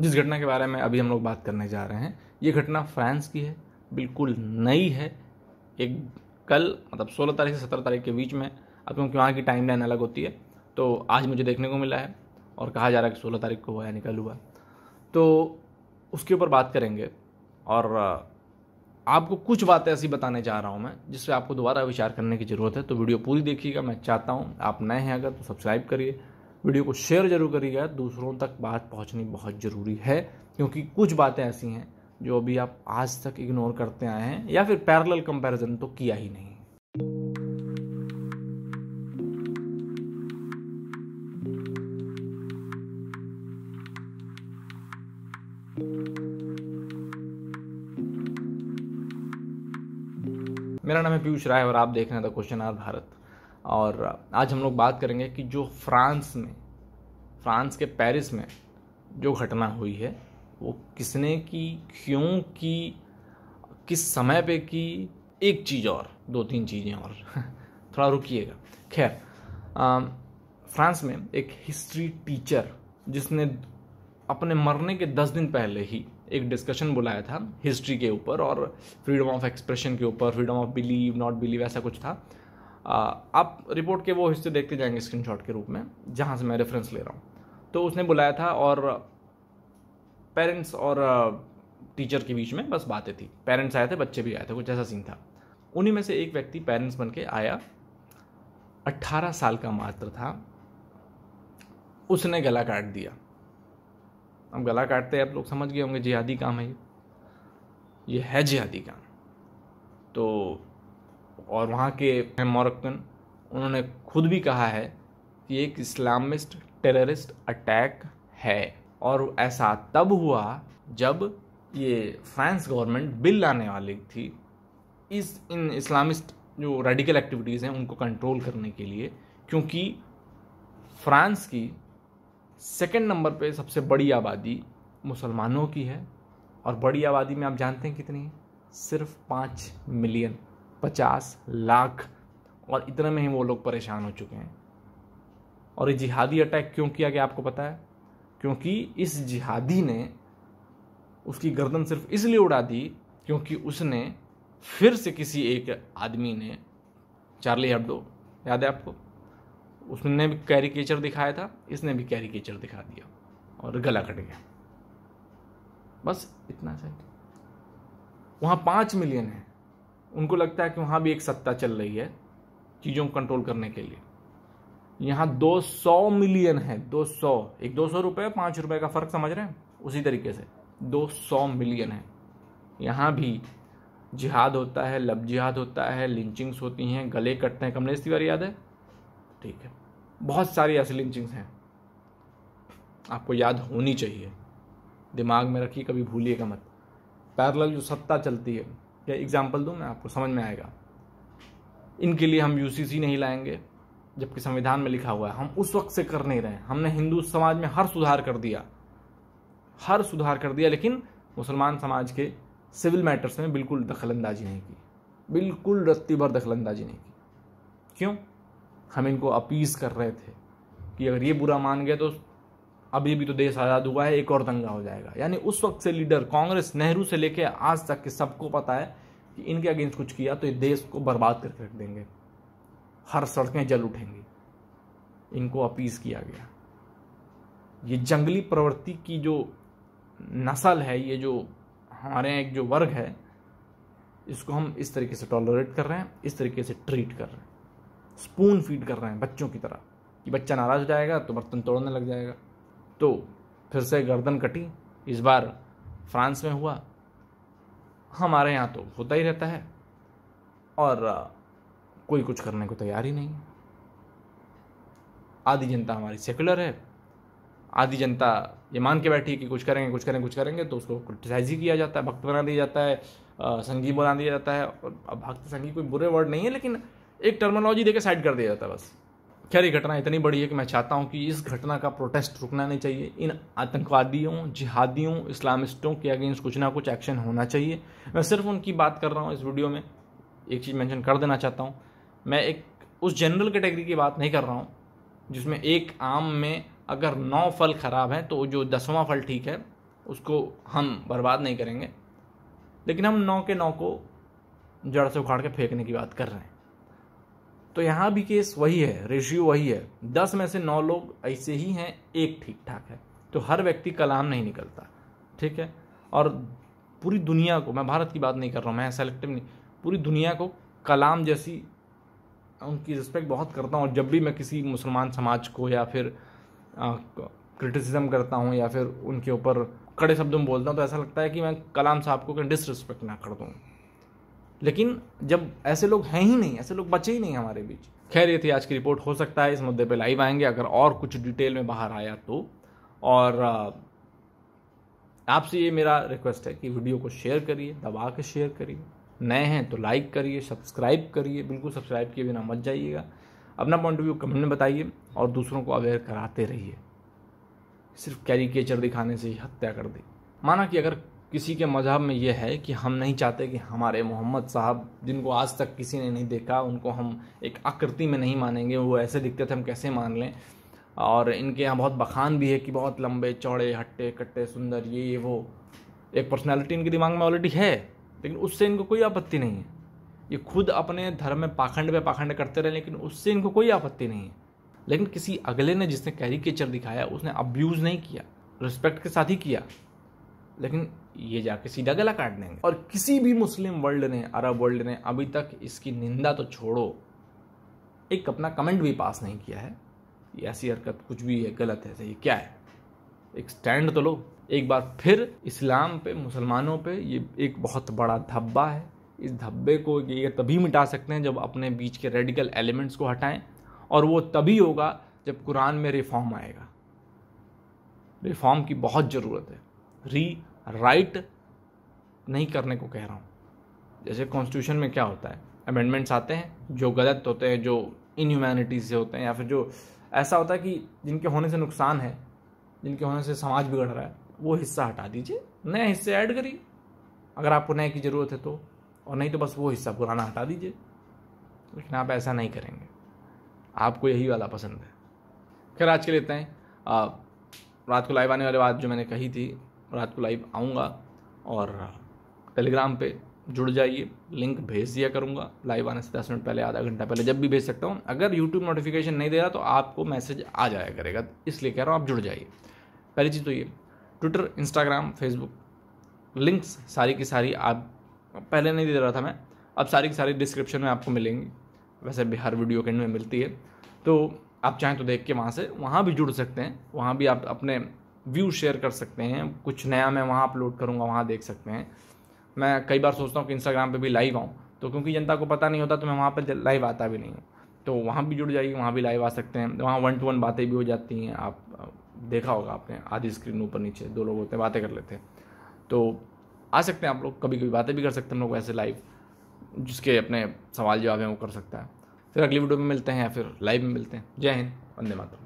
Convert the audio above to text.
जिस घटना के बारे में अभी हम लोग बात करने जा रहे हैं ये घटना फ्रांस की है बिल्कुल नई है एक कल मतलब 16 तारीख से 17 तारीख के बीच में अब क्योंकि वहाँ की टाइम लाइन अलग होती है तो आज मुझे देखने को मिला है और कहा जा रहा है कि सोलह तारीख को हुआ यानी कल हुआ तो उसके ऊपर बात करेंगे और आपको कुछ बातें ऐसी बताने जा रहा हूँ मैं जिससे आपको दोबारा विचार करने की ज़रूरत है तो वीडियो पूरी देखिएगा मैं चाहता हूँ आप नए हैं अगर तो सब्सक्राइब करिए वीडियो को शेयर जरूर करिएगा दूसरों तक बात पहुंचनी बहुत ज़रूरी है क्योंकि कुछ बातें ऐसी हैं जो अभी आप आज तक इग्नोर करते आए हैं या फिर पैरेलल कंपैरिजन तो किया ही नहीं मेरा नाम है पीयूष राय और आप देख रहे हैं द क्वेश्चन आर भारत और आज हम लोग बात करेंगे कि जो फ्रांस में फ्रांस के पेरिस में जो घटना हुई है वो किसने की क्यों की किस समय पे की एक चीज़ और दो तीन चीज़ें और थोड़ा रुकिएगा खैर फ्रांस में एक हिस्ट्री टीचर जिसने अपने मरने के दस दिन पहले ही एक डिस्कशन बुलाया था हिस्ट्री के ऊपर और फ्रीडम ऑफ एक्सप्रेशन के ऊपर freedom of believe not believe ऐसा कुछ था आप रिपोर्ट के वो हिस्से देखते जाएंगे स्क्रीनशॉट के रूप में जहाँ से मैं रेफरेंस ले रहा हूँ तो उसने बुलाया था और पेरेंट्स और टीचर के बीच में बस बातें थी पेरेंट्स आए थे बच्चे भी आए थे कुछ ऐसा सीन था उन्हीं में से एक व्यक्ति पेरेंट्स बन के आया अट्ठारह साल का मात्र था उसने गला काट दिया अब गला काटते आप लोग समझ गए होंगे जिहादी काम है ये ये है जिहादी काम तो और वहाँ के मोरक्कन उन्होंने खुद भी कहा है कि एक इस्लामिस्ट टेररिस्ट अटैक है और ऐसा तब हुआ जब ये फ्रांस गवर्नमेंट बिल लाने वाली थी इस इन इस्लामिस्ट जो रेडिकल एक्टिविटीज़ हैं उनको कंट्रोल करने के लिए क्योंकि फ्रांस की सेकेंड नंबर पे सबसे बड़ी आबादी मुसलमानों की है और बड़ी आबादी में आप जानते हैं कितनी है सिर्फ पाँच मिलियन पचास लाख और इतने में ही वो लोग परेशान हो चुके हैं और ये जिहादी अटैक क्यों किया गया आपको पता है क्योंकि इस जिहादी ने उसकी गर्दन सिर्फ इसलिए उड़ा दी क्योंकि उसने फिर से किसी एक आदमी ने चार्ली हेब्डो याद है आपको उसने भी कैरिकेचर दिखाया था इसने भी कैरिकेचर दिखा दिया और गला कट गया बस इतना सही वहाँ पाँच मिलियन है उनको लगता है कि वहाँ भी एक सत्ता चल रही है चीज़ों को कंट्रोल करने के लिए यहाँ दो सौ मिलियन है दो सौ एक दो सौ रुपये पाँच रुपये का फ़र्क समझ रहे हैं उसी तरीके से दो सौ मिलियन है यहाँ भी जिहाद होता है लफ जिहाद होता है लिंचिंग्स होती हैं गले कटते हैं कमलेश तिवारी याद है ठीक है बहुत सारी ऐसी लिंचिंग्स हैं आपको याद होनी चाहिए दिमाग में रखिए कभी भूलिएगा मत पैरल जो सत्ता चलती है या एग्जाम्पल दूँ मैं आपको समझ में आएगा इनके लिए हम यूसीसी नहीं लाएंगे जबकि संविधान में लिखा हुआ है हम उस वक्त से कर नहीं रहे हमने हिंदू समाज में हर सुधार कर दिया हर सुधार कर दिया लेकिन मुसलमान समाज के सिविल मैटर्स में बिल्कुल दखलंदाजी नहीं की बिल्कुल रत्ती भर दखलंदाजी नहीं की क्यों हम इनको अपीस कर रहे थे कि अगर ये बुरा मान गए तो अभी भी तो देश आज़ाद हुआ है एक और दंगा हो जाएगा यानी उस वक्त से लीडर कांग्रेस नेहरू से लेकर आज तक के सबको पता है कि इनके अगेंस्ट कुछ किया तो ये देश को बर्बाद करके रख देंगे हर सड़कें जल उठेंगी इनको अपीज किया गया ये जंगली प्रवृत्ति की जो नस्ल है ये जो हमारे एक जो वर्ग है इसको हम इस तरीके से टॉलरेट कर रहे हैं इस तरीके से ट्रीट कर रहे हैं स्पून फीड कर रहे हैं बच्चों की तरह कि बच्चा नाराज हो जाएगा तो बर्तन तोड़ने लग जाएगा तो फिर से गर्दन कटी इस बार फ्रांस में हुआ हमारे यहाँ तो होता ही रहता है और कोई कुछ करने को तैयार ही नहीं है आधी जनता हमारी सेकुलर है आधी जनता ये मान के बैठी है कि कुछ करेंगे कुछ करेंगे कुछ करेंगे तो उसको क्रिटिसाइज ही किया जाता है भक्त बना दिया जाता है संगी बना दिया जाता है और अब भक्त संगी कोई बुरे वर्ड नहीं है लेकिन एक टर्मोलॉजी देकर साइड कर दिया जाता है बस खैर ये घटना इतनी बड़ी है कि मैं चाहता हूँ कि इस घटना का प्रोटेस्ट रुकना नहीं चाहिए इन आतंकवादियों जिहादियों इस्लामिस्टों के अगेंस्ट कुछ ना कुछ एक्शन होना चाहिए मैं सिर्फ उनकी बात कर रहा हूँ इस वीडियो में एक चीज़ मेंशन कर देना चाहता हूँ मैं एक उस जनरल कैटेगरी की बात नहीं कर रहा हूँ जिसमें एक आम में अगर नौ फल ख़राब हैं तो जो दसवां फल ठीक है उसको हम बर्बाद नहीं करेंगे लेकिन हम नौ के नौ को जड़ से उखाड़ के फेंकने की बात कर रहे हैं तो यहाँ भी केस वही है रेशियो वही है दस में से नौ लोग ऐसे ही हैं एक ठीक ठाक है तो हर व्यक्ति कलाम नहीं निकलता ठीक है और पूरी दुनिया को मैं भारत की बात नहीं कर रहा हूँ मैं सेलेक्टिव नहीं पूरी दुनिया को कलाम जैसी उनकी रिस्पेक्ट बहुत करता हूँ और जब भी मैं किसी मुसलमान समाज को या फिर क्रिटिसिज्म करता हूँ या फिर उनके ऊपर कड़े शब्दों में बोलता हूँ तो ऐसा लगता है कि मैं कलाम साहब को कहीं डिसरिस्पेक्ट ना कर दूँ लेकिन जब ऐसे लोग हैं ही नहीं ऐसे लोग बचे ही नहीं हमारे बीच खैर ये थी आज की रिपोर्ट हो सकता है इस मुद्दे पे लाइव आएंगे अगर और कुछ डिटेल में बाहर आया तो और आपसे ये मेरा रिक्वेस्ट है कि वीडियो को शेयर करिए दबा के शेयर करिए नए हैं तो लाइक करिए सब्सक्राइब करिए बिल्कुल सब्सक्राइब किए बिना मत जाइएगा अपना पॉइंट ऑफ व्यू कमेंट में बताइए और दूसरों को अवेयर कराते रहिए सिर्फ कैरिकेचर दिखाने से ही हत्या कर दी माना कि अगर किसी के मज़हब में यह है कि हम नहीं चाहते कि हमारे मोहम्मद साहब जिनको आज तक किसी ने नहीं देखा उनको हम एक आकृति में नहीं मानेंगे वो ऐसे दिखते थे हम कैसे मान लें और इनके यहाँ बहुत बखान भी है कि बहुत लंबे चौड़े हट्टे कट्टे सुंदर ये ये वो एक पर्सनैलिटी इनके दिमाग में ऑलरेडी है लेकिन उससे इनको कोई आपत्ति नहीं है ये खुद अपने धर्म में पाखंड पे पाखंड करते रहे लेकिन उससे इनको कोई आपत्ति नहीं है लेकिन किसी अगले ने जिसने कैरिकेचर दिखाया उसने अब्यूज़ नहीं किया रिस्पेक्ट के साथ ही किया लेकिन ये जाके सीधा गला काट देंगे और किसी भी मुस्लिम वर्ल्ड ने अरब वर्ल्ड ने अभी तक इसकी निंदा तो छोड़ो एक अपना कमेंट भी पास नहीं किया है ये ऐसी हरकत कुछ भी है गलत है सही क्या है एक स्टैंड तो लो एक बार फिर इस्लाम पे मुसलमानों पे ये एक बहुत बड़ा धब्बा है इस धब्बे को ये तभी मिटा सकते हैं जब अपने बीच के रेडिकल एलिमेंट्स को हटाएं और वो तभी होगा जब कुरान में रिफॉर्म आएगा रिफॉर्म की बहुत ज़रूरत है री राइट नहीं करने को कह रहा हूँ जैसे कॉन्स्टिट्यूशन में क्या होता है अमेंडमेंट्स आते हैं जो गलत होते हैं जो इनह्यूमैनिटीज से होते हैं या फिर जो ऐसा होता है कि जिनके होने से नुकसान है जिनके होने से समाज बिगड़ रहा है वो हिस्सा हटा दीजिए नया हिस्से ऐड करिए अगर आपको नए की ज़रूरत है तो और नहीं तो बस वो हिस्सा पुराना हटा दीजिए लेकिन आप ऐसा नहीं करेंगे आपको यही वाला पसंद है खैर आज के लिए इतना ही रात को लाइव आने वाले बात जो मैंने कही थी रात को लाइव आऊँगा और टेलीग्राम पे जुड़ जाइए लिंक भेज दिया करूँगा लाइव आने से दस मिनट पहले आधा घंटा पहले जब भी भेज सकता हूँ अगर यूट्यूब नोटिफिकेशन नहीं दे रहा तो आपको मैसेज आ जाया करेगा इसलिए कह रहा हूँ आप जुड़ जाइए पहली चीज़ तो ये ट्विटर इंस्टाग्राम फेसबुक लिंक्स सारी की सारी आप पहले नहीं दे रहा था मैं अब सारी की सारी डिस्क्रिप्शन में आपको मिलेंगी वैसे भी हर वीडियो के में मिलती है तो आप चाहें तो देख के वहाँ से वहाँ भी जुड़ सकते हैं वहाँ भी आप अपने व्यू शेयर कर सकते हैं कुछ नया मैं वहाँ अपलोड करूँगा वहाँ देख सकते हैं मैं कई बार सोचता हूँ कि इंस्टाग्राम पर भी लाइव आऊँ तो क्योंकि जनता को पता नहीं होता तो मैं वहाँ पर लाइव आता भी नहीं हूँ तो वहाँ भी जुड़ जाइए वहाँ भी लाइव आ सकते हैं वहाँ वन टू वन बातें भी हो जाती हैं आप देखा होगा आपने आधी स्क्रीन ऊपर नीचे दो लोग होते हैं बातें कर लेते हैं तो आ सकते हैं आप लोग कभी कभी बातें भी कर सकते हैं हम लोग ऐसे लाइव जिसके अपने सवाल जवाब हैं वो कर सकता है फिर अगली वीडियो में मिलते हैं या फिर लाइव में मिलते हैं जय हिंद वंदे मातरम